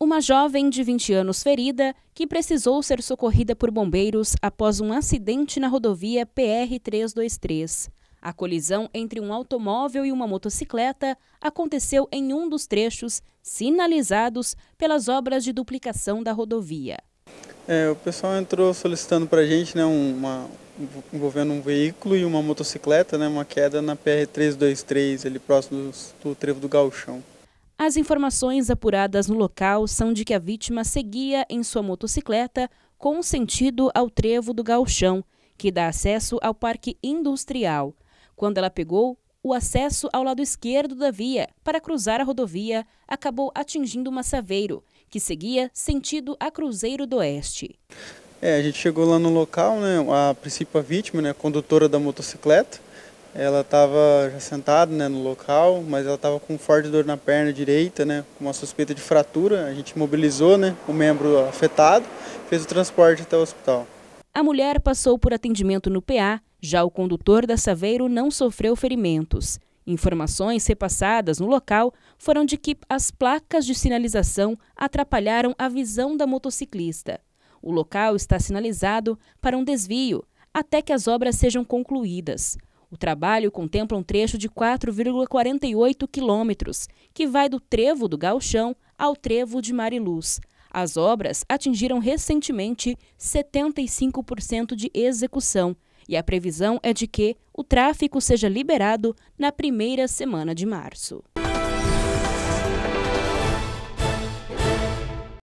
Uma jovem de 20 anos ferida que precisou ser socorrida por bombeiros após um acidente na rodovia PR-323. A colisão entre um automóvel e uma motocicleta aconteceu em um dos trechos sinalizados pelas obras de duplicação da rodovia. É, o pessoal entrou solicitando para a gente né, uma, envolvendo um veículo e uma motocicleta, né, uma queda na PR-323, ali próximo do, do trevo do Galchão. As informações apuradas no local são de que a vítima seguia em sua motocicleta com sentido ao trevo do galchão, que dá acesso ao parque industrial, quando ela pegou o acesso ao lado esquerdo da via para cruzar a rodovia acabou atingindo o Massaveiro, que seguia sentido a Cruzeiro do Oeste. É, a gente chegou lá no local, né, a princípio a vítima, né, a condutora da motocicleta, ela estava sentada né, no local, mas ela estava com forte dor na perna direita, né, com uma suspeita de fratura. A gente mobilizou né, o membro afetado, fez o transporte até o hospital. A mulher passou por atendimento no PA, já o condutor da Saveiro não sofreu ferimentos. Informações repassadas no local foram de que as placas de sinalização atrapalharam a visão da motociclista. O local está sinalizado para um desvio até que as obras sejam concluídas. O trabalho contempla um trecho de 4,48 quilômetros, que vai do Trevo do Galchão ao Trevo de Mariluz. As obras atingiram recentemente 75% de execução e a previsão é de que o tráfego seja liberado na primeira semana de março.